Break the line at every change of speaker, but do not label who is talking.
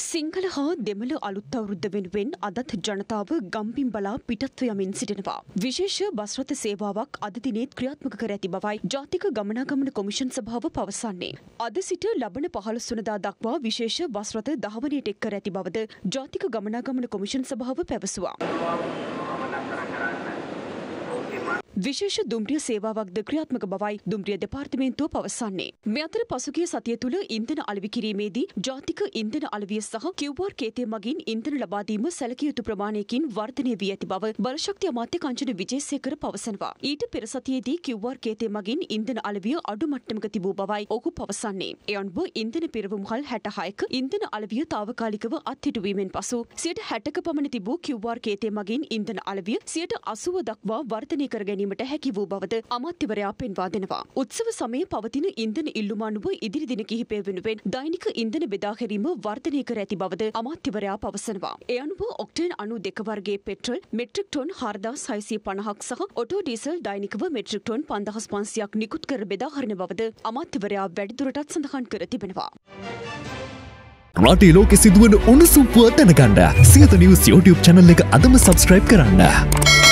සිංහල හා දෙමළ අලුත් අවුරුද්ද වෙනුවෙන් අදත් ජනතාව ගම්බින් බලා පිටත්ව යමින් සිටිනවා. විශේෂ බස්රථ සේවාවක් අද දිනේත් ක්‍රියාත්මක කර ඇති බවයි ජාතික ගමනාගමන කොමිෂන් සභාව පවසන්නේ. අද සිට ලබන 15 වෙනිදා දක්වා විශේෂ බස්රථ දහවණයට එක් කර ඇති බවද ජාතික ගමනාගමන කොමිෂන් සභාව පැවසුවා. විශේෂ දුම්රිය සේවාවක්ද ක්‍රියාත්මක බවයි දුම්රිය දෙපාර්තමේන්තුව පවසන්නේ. මේ අතර පසුගිය සතිය තුළ ඉන්ධන අලෙවි කිරීමේදී ජාතික ඉන්ධන අලෙවිය සහ QR කේතය මගින් ඉන්ධන ලබා දීම සැලකිය යුතු ප්‍රමාණයකින් වර්ධනය වී ඇති බව බලශක්ති අමාත්‍ය කංචන විජේසේකර පවසනවා. ඊට පෙර සතියේදී QR කේතය මගින් ඉන්ධන අලෙවිය අඩු මට්ටමක තිබූ බවයි ඔහු පවසන්නේ. ඒ අනුව ඉන්ධන පෙරවුම්හල් 66ක ඉන්ධන අලෙවිය తాවකාලිකව අත්හිටුවීමෙන් පසු 60ක පමණ තිබූ QR කේතය මගින් ඉන්ධන අලෙවිය 80 දක්වා වර්ධනය කර ගැනීම ගැනීමට හැකි වූ බවද අමාත්‍යවරයා පෙන්වා දෙනවා. උත්සව සමයේ පවතින ඉන්ධන ඉල්ලුම අනුව ඉදිරි දින කිහිපය වෙනුවෙන් දෛනික ඉන්ධන බෙදා හැරීම වර්ධනය කර ඇති බවද අමාත්‍යවරයා පවසනවා. ඒ අනුව ඔක්ටේන් 92 වර්ගයේ පෙට්‍රල් මෙට්‍රික් ටොන් 4650ක් සහ ඔටෝ ඩීසල් දෛනිකව මෙට්‍රික් ටොන් 5500ක් නිකුත් කර බෙදා හරින බවද අමාත්‍යවරයා වැඩිදුරටත් සඳහන් කර තිබෙනවා. රටේ ලෝක සිදුවන උණුසුම්පුව දැනගන්න සියත නිවස් YouTube channel එක අදම subscribe කරන්න.